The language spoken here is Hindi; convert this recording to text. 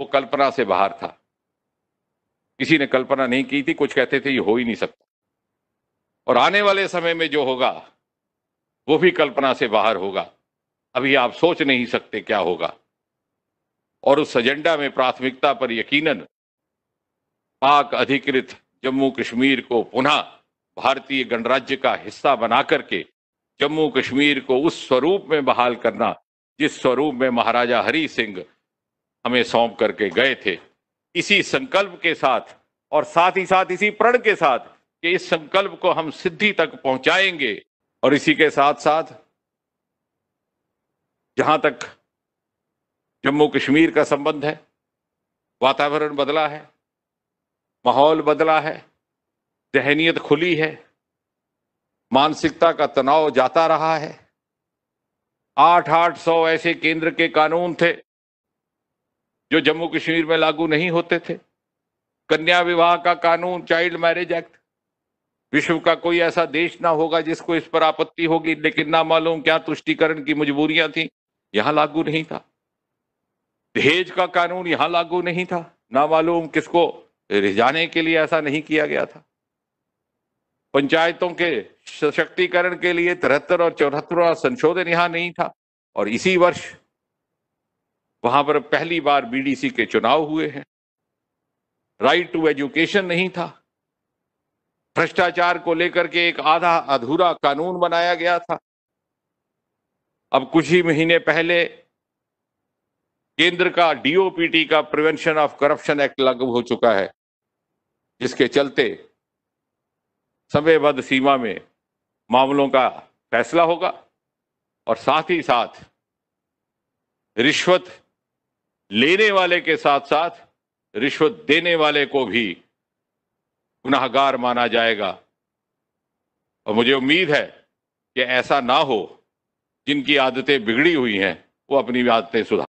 वो कल्पना से बाहर था किसी ने कल्पना नहीं की थी कुछ कहते थे ये हो ही नहीं सकता और आने वाले समय में जो होगा वो भी कल्पना से बाहर होगा अभी आप सोच नहीं सकते क्या होगा और उस एजेंडा में प्राथमिकता पर यकीनन पाक अधिकृत जम्मू कश्मीर को पुनः भारतीय गणराज्य का हिस्सा बना करके जम्मू कश्मीर को उस स्वरूप में बहाल करना जिस स्वरूप में महाराजा हरि सिंह हमें सौंप करके गए थे इसी संकल्प के साथ और साथ ही साथ इसी प्रण के साथ कि इस संकल्प को हम सिद्धि तक पहुंचाएंगे और इसी के साथ साथ जहां तक जम्मू कश्मीर का संबंध है वातावरण बदला है माहौल बदला है जहनीत खुली है मानसिकता का तनाव जाता रहा है आठ आठ सौ ऐसे केंद्र के कानून थे जो जम्मू कश्मीर में लागू नहीं होते थे कन्या विवाह का कानून चाइल्ड मैरिज एक्ट विश्व का कोई ऐसा देश ना होगा जिसको इस पर आपत्ति होगी लेकिन ना मालूम क्या तुष्टिकरण की मजबूरियां थी यहां लागू नहीं था दहेज का कानून यहां लागू नहीं था ना मालूम किसको रिझाने के लिए ऐसा नहीं किया गया था पंचायतों के सशक्तिकरण के लिए तिहत्तर और चौहत्तरवा संशोधन यहां नहीं था और इसी वर्ष वहां पर पहली बार बीडीसी के चुनाव हुए हैं राइट टू एजुकेशन नहीं था भ्रष्टाचार को लेकर के एक आधा अधूरा कानून बनाया गया था अब कुछ ही महीने पहले केंद्र का डीओपीटी का प्रिवेंशन ऑफ करप्शन एक्ट लागू हो चुका है जिसके चलते समयबद्ध सीमा में मामलों का फैसला होगा और साथ ही साथ रिश्वत लेने वाले के साथ साथ रिश्वत देने वाले को भी गुनाहगार माना जाएगा और मुझे उम्मीद है कि ऐसा ना हो जिनकी आदतें बिगड़ी हुई हैं वो अपनी आदतें सुधार